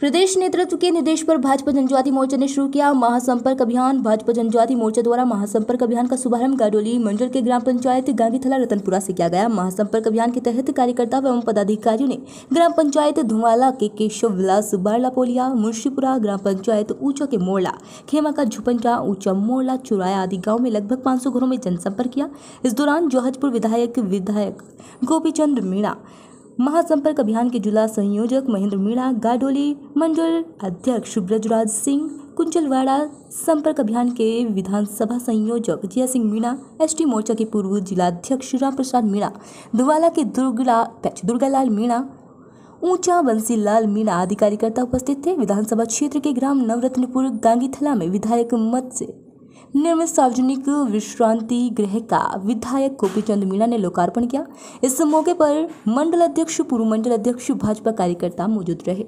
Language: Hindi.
प्रदेश नेतृत्व के निर्देश पर भाजपा जनजाति मोर्चा ने शुरू किया महासंपर्क अभियान भाजपा जनजाति मोर्चा द्वारा महासंपर्क अभियान का शुभारंभ गाडोली मंडल के ग्राम पंचायत गांधीथला रतनपुरा से किया गया महासंपर्क अभियान के तहत कार्यकर्ता एवं पदाधिकारियों ने ग्राम पंचायत धुआला के केशव विलास बारलापोलिया मुंशीपुरा ग्राम पंचायत ऊंचा के मोरला खेमा का झुपंचा ऊंचा मोरला चुराया आदि गाँव में लगभग पांच घरों में जनसंपर्क किया इस दौरान जोहजपुर विधायक विधायक चंद्र मीणा महासंपर्क अभियान के जिला संयोजक महेंद्र मीणा गाडोली मंडल अध्यक्ष ब्रजराज सिंह कुंजलवाड़ा संपर्क अभियान के विधानसभा संयोजक जिया सिंह मीणा एसटी मोर्चा के पूर्व जिलाध्यक्ष राम प्रसाद मीणा दुवाला के दुर्गला दुर्गालाल मीणा ऊंचा बंसीलाल मीणा आदि कार्यकर्ता उपस्थित थे विधानसभा क्षेत्र के ग्राम नवरत्नपुर गांगीथला में विधायक मत से निर्मित सार्वजनिक विश्रांति गृह का विधायक गोपी चंद मीणा ने लोकार्पण किया इस मौके पर मंडल अध्यक्ष पूर्व मंडल अध्यक्ष भाजपा कार्यकर्ता मौजूद रहे